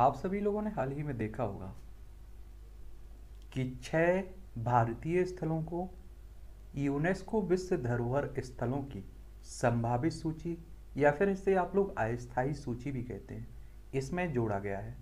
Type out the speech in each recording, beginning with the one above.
आप सभी लोगों ने हाल ही में देखा होगा कि छह भारतीय स्थलों को यूनेस्को विश्व धरोहर स्थलों की संभावित सूची या फिर इसे आप लोग अस्थायी सूची भी कहते हैं इसमें जोड़ा गया है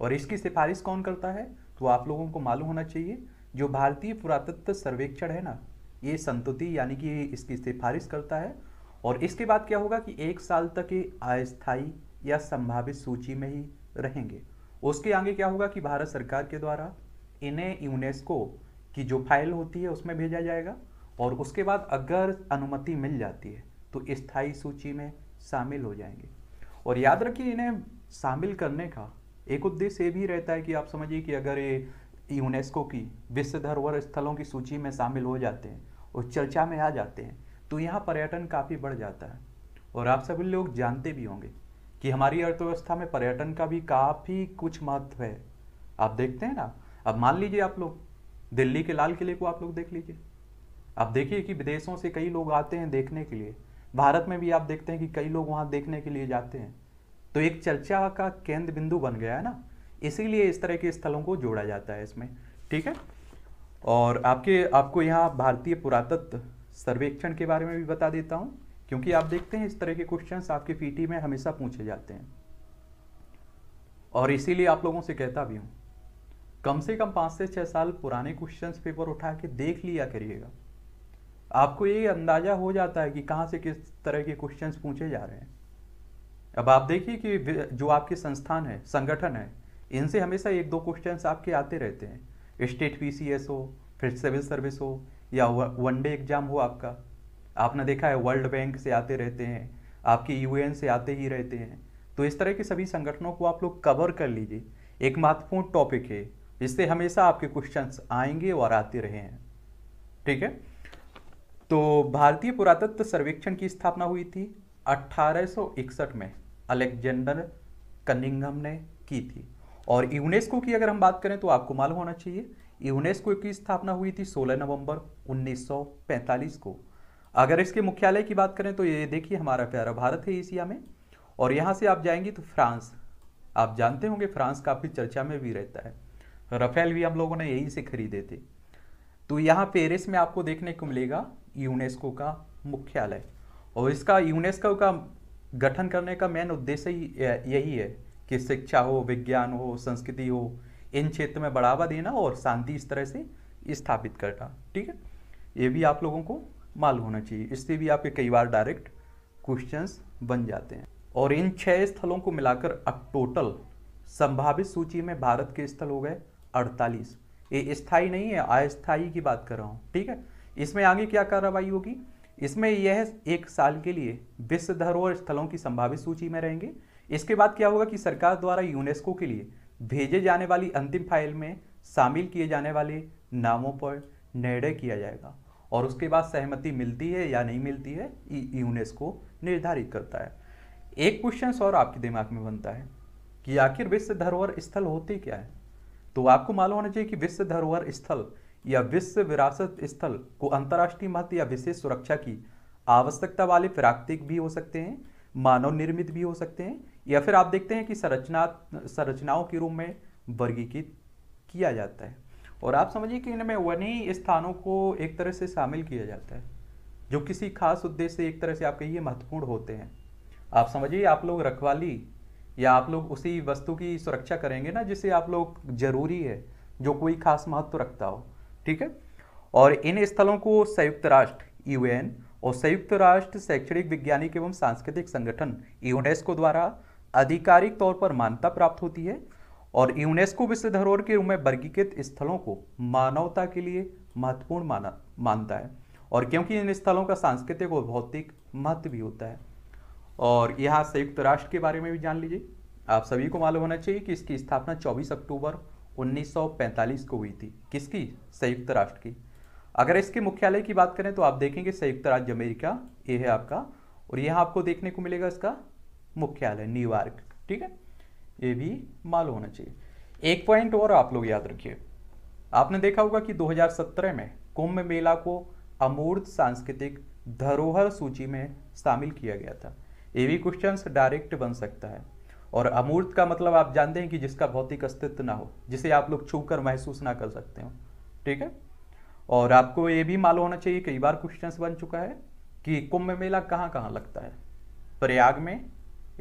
और इसकी सिफारिश कौन करता है तो आप लोगों को मालूम होना चाहिए जो भारतीय पुरातत्व सर्वेक्षण है ना ये संतुति यानी कि इसकी सिफारिश करता है और इसके बाद क्या होगा कि एक साल तक ये अस्थायी या संभावित सूची में ही रहेंगे उसके आगे क्या होगा कि भारत सरकार के द्वारा इन्हें यूनेस्को की जो फाइल होती है उसमें भेजा जाएगा और उसके बाद अगर अनुमति मिल जाती है तो स्थायी सूची में शामिल हो जाएंगे और याद रखिए इन्हें शामिल करने का एक उद्देश्य ये भी रहता है कि आप समझिए कि अगर ये यूनेस्को की विश्व धरोहर स्थलों की सूची में शामिल हो जाते हैं और चर्चा में आ जाते हैं तो यहाँ पर्यटन काफ़ी बढ़ जाता है और आप सभी लोग जानते भी होंगे कि हमारी अर्थव्यवस्था में पर्यटन का भी काफ़ी कुछ महत्व है आप देखते हैं ना अब मान लीजिए आप लोग दिल्ली के लाल किले को आप लोग देख लीजिए आप देखिए कि विदेशों से कई लोग आते हैं देखने के लिए भारत में भी आप देखते हैं कि कई लोग वहाँ देखने के लिए जाते हैं तो एक चर्चा का केंद्र बिंदु बन गया है ना इसीलिए इस तरह के स्थलों को जोड़ा जाता है इसमें ठीक है और आपके आपको यहाँ भारतीय पुरातत्व सर्वेक्षण के बारे में भी बता देता हूँ क्योंकि आप देखते हैं इस तरह के क्वेश्चन आपके पीटी में हमेशा पूछे जाते हैं और इसीलिए आप लोगों से कहता भी हूं कम से कम पांच से छह साल पुराने क्वेश्चन पेपर उठा के देख लिया करिएगा आपको ये अंदाज़ा हो जाता है कि कहां से किस तरह के क्वेश्चन पूछे जा रहे हैं अब आप देखिए कि जो आपके संस्थान है संगठन है इनसे हमेशा एक दो क्वेश्चन आपके आते रहते हैं स्टेट पी हो फिर सिविल सर्विस हो या वनडे एग्जाम हो आपका आपने देखा है वर्ल्ड बैंक से आते रहते हैं आपके यूएन से आते ही रहते हैं तो इस तरह के सभी संगठनों को आप लोग कवर कर लीजिए एक महत्वपूर्ण टॉपिक है इससे हमेशा आपके क्वेश्चंस आएंगे और आते रहे हैं ठीक है तो भारतीय पुरातत्व सर्वेक्षण की स्थापना हुई थी 1861 में अलेक्जेंडर कनिंगम ने की थी और यूनेस्को की अगर हम बात करें तो आपको मालूम होना चाहिए यूनेस्को की स्थापना हुई थी 16 नवंबर 1945 को अगर इसके मुख्यालय की बात करें तो ये देखिए हमारा प्यारा भारत है एशिया में और यहाँ से आप जाएंगे तो फ्रांस आप जानते होंगे फ्रांस काफ़ी चर्चा में भी रहता है रफेल भी हम लोगों ने यहीं से खरीदे थे तो यहाँ पेरिस में आपको देखने को मिलेगा यूनेस्को का मुख्यालय और इसका यूनेस्को का गठन करने का मेन उद्देश्य यही है कि शिक्षा हो विज्ञान हो संस्कृति हो इन क्षेत्र में बढ़ावा देना और शांति इस तरह से स्थापित करना ठीक है ये भी आप लोगों को मालूम होना चाहिए इससे भी आपके कई बार डायरेक्ट क्वेश्चंस बन जाते हैं और इन छह स्थलों को मिलाकर अब टोटल संभावित सूची में भारत के स्थल हो गए अड़तालीस ये स्थाई नहीं है अस्थाई की बात कर रहा हूँ ठीक है इसमें आगे क्या कार्रवाई होगी इसमें यह एक साल के लिए विश्व धरोहर स्थलों की संभावित सूची में रहेंगे इसके बाद क्या होगा कि सरकार द्वारा यूनेस्को के लिए भेजे जाने वाली अंतिम फाइल में शामिल किए जाने वाले नामों पर निर्णय किया जाएगा और उसके बाद सहमति मिलती है या नहीं मिलती है यूनेस्को निर्धारित करता है एक क्वेश्चन और आपके दिमाग में बनता है कि आखिर विश्व धरोहर स्थल होते क्या है तो आपको मालूम होना चाहिए कि विश्व धरोहर स्थल या विश्व विरासत स्थल को अंतर्राष्ट्रीय महत्व या विशेष सुरक्षा की आवश्यकता वाले प्राकृतिक भी हो सकते हैं मानव निर्मित भी हो सकते हैं या फिर आप देखते हैं कि संरचना संरचनाओं के रूप में वर्गीकृत किया जाता है और आप समझिए कि इनमें वनी स्थानों को एक तरह से शामिल किया जाता है जो किसी खास उद्देश्य से एक तरह से आपके कहिए महत्वपूर्ण होते हैं आप समझिए आप लोग रखवाली या आप लोग उसी वस्तु की सुरक्षा करेंगे ना जिसे आप लोग जरूरी है जो कोई खास महत्व रखता हो ठीक है और इन स्थलों को संयुक्त राष्ट्र यूएन और संयुक्त राष्ट्र शैक्षणिक वैज्ञानिक एवं सांस्कृतिक संगठन यूनेस्को द्वारा आधिकारिक तौर पर मान्यता प्राप्त होती है और यूनेस्को विश्व धरोहर के रूप में वर्गीकृत स्थलों को मानवता के लिए महत्वपूर्ण माना मानता है और क्योंकि इन स्थलों का सांस्कृतिक और भौतिक महत्व भी होता है और यहाँ संयुक्त राष्ट्र के बारे में भी जान लीजिए आप सभी को मालूम होना चाहिए कि इसकी स्थापना 24 अक्टूबर 1945 को हुई थी किसकी संयुक्त राष्ट्र की अगर इसके मुख्यालय की बात करें तो आप देखेंगे संयुक्त राज्य अमेरिका ये है आपका और यह आपको देखने को मिलेगा इसका मुख्यालय न्यूयॉर्क ठीक है ये भी मालूम होना चाहिए एक पॉइंट और आप लोग याद रखिए आपने देखा होगा कि 2017 में कुंभ मेला को अमूर्त सांस्कृतिक धरोहर सूची में शामिल किया गया था ये भी क्वेश्चन डायरेक्ट बन सकता है और अमूर्त का मतलब आप जानते हैं कि जिसका भौतिक अस्तित्व ना हो जिसे आप लोग छू महसूस ना कर सकते हो ठीक है और आपको ये भी मालूम होना चाहिए कई बार क्वेश्चन बन चुका है कि कुंभ मेला कहाँ कहाँ लगता है प्रयाग में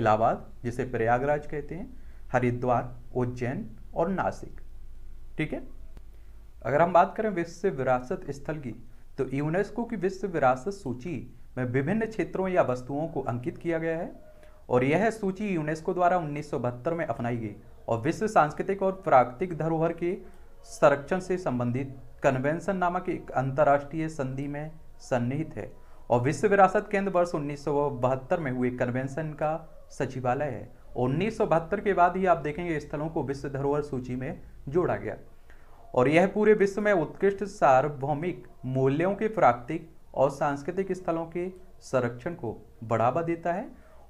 इलाहाबाद जिसे प्रयागराज कहते हैं हरिद्वार उज्जैन और नासिक ठीक है अगर हम बात करें विश्व विरासत स्थल की तो यूनेस्को की विश्व विरासत सूची में विभिन्न क्षेत्रों या वस्तुओं को अंकित किया गया है और यह सूची यूनेस्को द्वारा उन्नीस में अपनाई गई और विश्व सांस्कृतिक और प्राकृतिक धरोहर के संरक्षण से संबंधित कन्वेंशन नामक एक अंतर्राष्ट्रीय संधि में सन्निहित है और विश्व विरासत केंद्र वर्ष उन्नीस में हुए कन्वेंशन का सचिवालय है उन्नीस के बाद ही आप देखेंगे स्थलों को विश्व धरोहर सूची में जोड़ा गया और यह पूरे विश्व में उत्कृष्ट सार्वभौमिक मूल्यों के प्राकृतिक और सांस्कृतिक स्थलों के संरक्षण को बढ़ावा देता है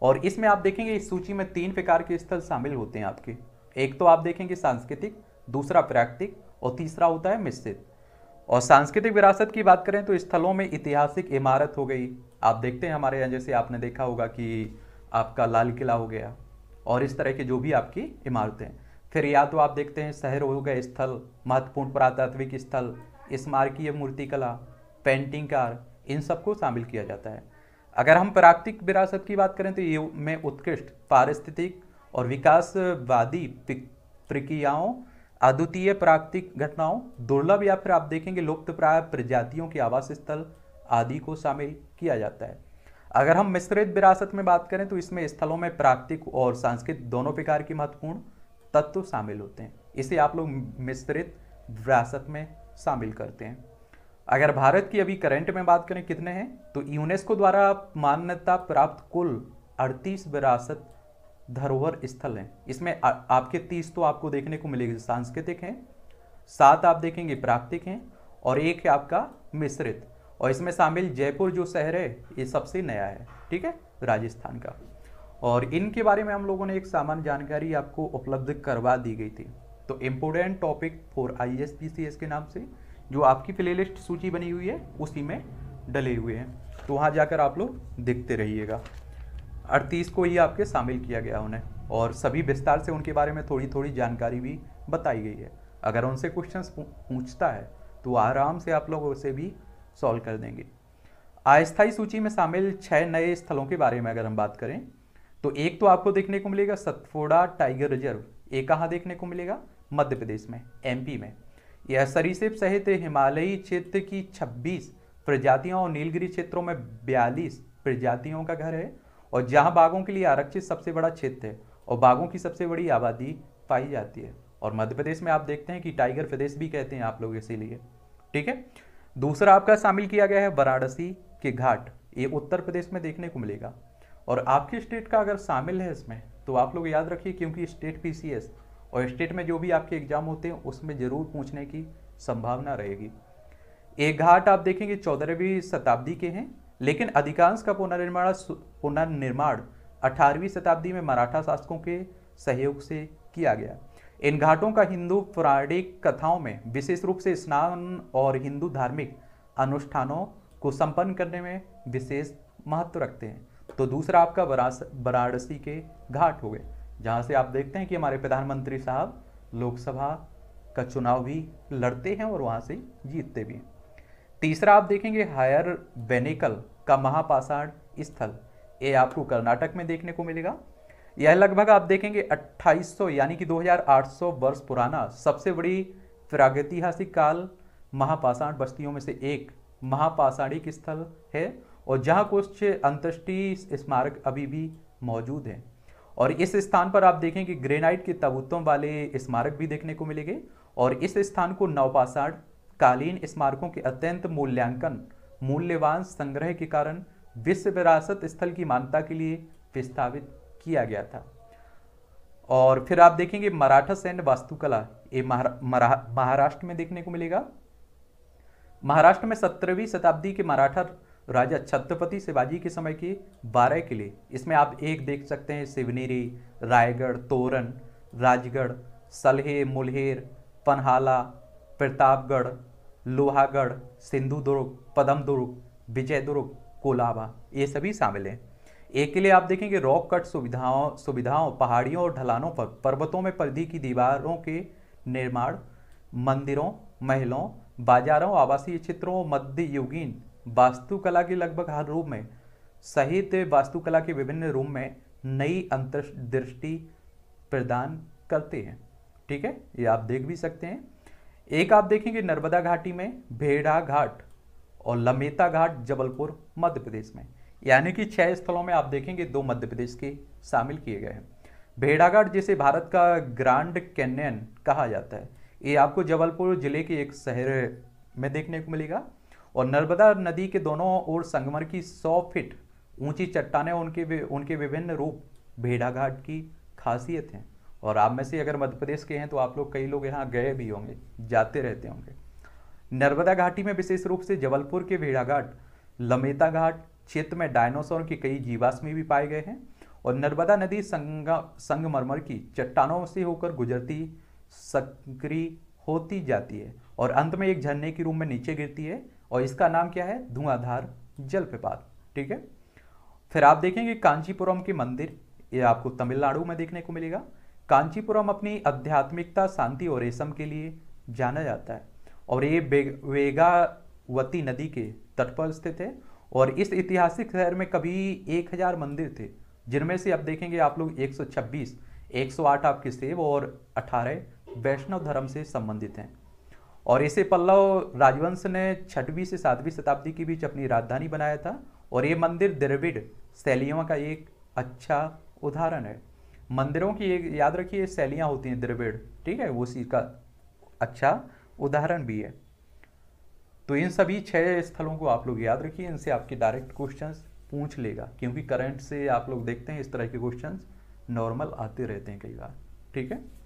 और इसमें आप देखेंगे इस सूची में तीन प्रकार के स्थल शामिल होते हैं आपके एक तो आप देखेंगे सांस्कृतिक दूसरा प्राकृतिक और तीसरा होता है मिश्रित और सांस्कृतिक विरासत की बात करें तो स्थलों में ऐतिहासिक इमारत हो गई आप देखते हैं हमारे यहाँ जैसे आपने देखा होगा कि आपका लाल किला हो गया और इस तरह की जो भी आपकी इमारतें फिर या तो आप देखते हैं शहर हो गए स्थल महत्वपूर्ण पुरातात्विक स्थल स्मारकीय मूर्तिकला पेंटिंग कार इन सबको शामिल किया जाता है अगर हम प्राकृतिक विरासत की बात करें तो ये में उत्कृष्ट पारिस्थितिक और विकासवादी प्रक्रियाओं अद्वितीय प्राकृतिक घटनाओं दुर्लभ या फिर आप देखेंगे लुप्त प्राय प्रजातियों के आवास स्थल आदि को शामिल किया जाता है अगर हम मिश्रित विरासत में बात करें तो इसमें स्थलों में प्राकृतिक और सांस्कृतिक दोनों प्रकार के महत्वपूर्ण तत्व शामिल होते हैं इसे आप लोग मिश्रित विरासत में शामिल करते हैं अगर भारत की अभी करंट में बात करें कितने हैं तो यूनेस्को द्वारा मान्यता प्राप्त कुल अड़तीस विरासत धरोहर स्थल हैं इसमें आ, आपके तीस तो आपको देखने को मिलेगी सांस्कृतिक हैं सात आप देखेंगे प्राकृतिक हैं और एक है आपका मिश्रित और इसमें शामिल जयपुर जो शहर है ये सबसे नया है ठीक है राजस्थान का और इनके बारे में हम लोगों ने एक सामान्य जानकारी आपको उपलब्ध करवा दी गई थी तो important topic for I S P C S के नाम से जो आपकी प्लेलिस्ट सूची बनी हुई है उसी में डले हुए हैं तो वहाँ जाकर आप लोग देखते रहिएगा अड़तीस को ही आपके शामिल किया गया उन्हें और सभी विस्तार से उनके बारे में थोड़ी थोड़ी जानकारी भी बताई गई है अगर उनसे क्वेश्चन पूछता है तो आराम से आप लोग उसे भी सॉल्व कर देंगे अस्थायी सूची में शामिल छः नए स्थलों के बारे में अगर हम बात करें तो एक तो आपको देखने को मिलेगा सतफोड़ा टाइगर रिजर्व ये कहाँ देखने को मिलेगा मध्य प्रदेश में एमपी में यह सरीसेप सहित हिमालयी क्षेत्र की 26 प्रजातियों और नीलगिरी क्षेत्रों में 42 प्रजातियों का घर है और जहाँ बाघों के लिए आरक्षित सबसे बड़ा क्षेत्र है और बाघों की सबसे बड़ी आबादी पाई जाती है और मध्य प्रदेश में आप देखते हैं कि टाइगर प्रदेश भी कहते हैं आप लोग इसीलिए ठीक है दूसरा आपका शामिल किया गया है वाराणसी के घाट ये उत्तर प्रदेश में देखने को मिलेगा और आपके स्टेट का अगर शामिल है इसमें तो आप लोग याद रखिए क्योंकि स्टेट पी और स्टेट में जो भी आपके एग्जाम होते हैं उसमें ज़रूर पूछने की संभावना रहेगी एक घाट आप देखेंगे चौदहवीं शताब्दी के हैं लेकिन अधिकांश का पुनर्निर्माण पुनर्निर्माण 18वीं शताब्दी में मराठा शासकों के सहयोग से किया गया इन घाटों का हिंदू पौराणिक कथाओं में विशेष रूप से स्नान और हिंदू धार्मिक अनुष्ठानों को संपन्न करने में विशेष महत्व रखते हैं तो दूसरा आपका वाराणसी के घाट हो गए जहाँ से आप देखते हैं कि हमारे प्रधानमंत्री साहब लोकसभा का चुनाव भी लड़ते हैं और वहाँ से जीतते भी हैं तीसरा आप देखेंगे हायर वेनिकल का महापाषाण स्थल ये आपको कर्नाटक में देखने को मिलेगा यह लगभग आप देखेंगे 2800 यानी कि 2800 वर्ष पुराना सबसे बड़ी प्रागैतिहासिक काल महापाषाण बस्तियों में से एक महापाषाणिक स्थल है और जहाँ कुछ अंतृष्टि स्मारक अभी भी मौजूद हैं और इस स्थान पर आप देखेंगे ग्रेनाइट के तबूतों वाले स्मारक भी देखने को मिलेंगे और इस स्थान को नवपाषाण कालीन स्मारकों के अत्यंत मूल्यांकन मूल्यवान संग्रह के कारण विश्व विरासत स्थल की मान्यता के लिए विस्थापित किया गया था और फिर आप देखेंगे मराठा सैन्य वास्तुकला ये महाराष्ट्र में देखने को मिलेगा महाराष्ट्र में सत्रहवीं शताब्दी के मराठा राजा छत्रपति शिवाजी के समय के बारह किले इसमें आप एक देख सकते हैं शिवनेरी रायगढ़ तोरण राजगढ़ सलहे मुल्हेर पनहाला प्रतापगढ़ लोहागढ़ सिंधु दुर्ग पदम दुर्ग विजय दुर्ग कोलाबा ये सभी शामिल हैं एक के लिए आप देखेंगे रॉक कट सुविधाओं सुविधाओं पहाड़ियों और ढलानों पर पर्वतों में परिधि की दीवारों के निर्माण मंदिरों महलों बाजारों आवासीय क्षेत्रों और मध्ययुगीन वास्तुकला के लगभग हर रूप में सहित वास्तुकला के विभिन्न रूप में नई अंतर्दृष्टि प्रदान करते हैं ठीक है ये आप देख भी सकते हैं एक आप देखेंगे नर्मदा घाटी में भेड़ा घाट और लमेता घाट जबलपुर मध्य प्रदेश में यानी कि छह स्थलों में आप देखेंगे दो मध्य प्रदेश के शामिल किए गए हैं भेड़ाघाट जिसे भारत का ग्रांड कैनियन कहा जाता है ये आपको जबलपुर जिले के एक शहर में देखने को मिलेगा और नर्मदा नदी के दोनों ओर संगमर की 100 फीट ऊंची चट्टाने उनके उनके विभिन्न रूप भेड़ाघाट की खासियत हैं और आप में से अगर मध्य प्रदेश के हैं तो आप लोग कई लोग यहाँ गए भी होंगे जाते रहते होंगे नर्मदा घाटी में विशेष रूप से जबलपुर के भेड़ाघाट लमेता घाट क्षेत्र में डायनासोर के कई जीवाश्मी भी पाए गए हैं और नर्मदा नदी संगा संगमरमर की चट्टानों से होकर गुजरती सक्री होती जाती है और अंत में एक झरने के रूप में नीचे गिरती है और इसका नाम क्या है धुआंधार जलप्रपात ठीक है फिर आप देखेंगे कांचीपुरम के मंदिर ये आपको तमिलनाडु में देखने को मिलेगा कांचीपुरम अपनी आध्यात्मिकता शांति और रेशम के लिए जाना जाता है और ये वेगावती नदी के तट पर स्थित है और इस ऐतिहासिक शहर में कभी 1000 मंदिर थे जिनमें से आप देखेंगे आप लोग 126, 108 आपके सेव और 18 वैष्णव धर्म से संबंधित हैं और इसे पल्लव राजवंश ने छठवीं से सातवीं शताब्दी के बीच अपनी राजधानी बनाया था और ये मंदिर द्रविड़ शैलियों का एक अच्छा उदाहरण है मंदिरों की एक याद रखिए शैलियाँ होती हैं द्रविड़ ठीक है वो चीज़ का अच्छा उदाहरण भी है तो इन सभी छः स्थलों को आप लोग याद रखिए इनसे आपके डायरेक्ट क्वेश्चंस पूछ लेगा क्योंकि करंट से आप लोग देखते हैं इस तरह के क्वेश्चंस नॉर्मल आते रहते हैं कई बार ठीक है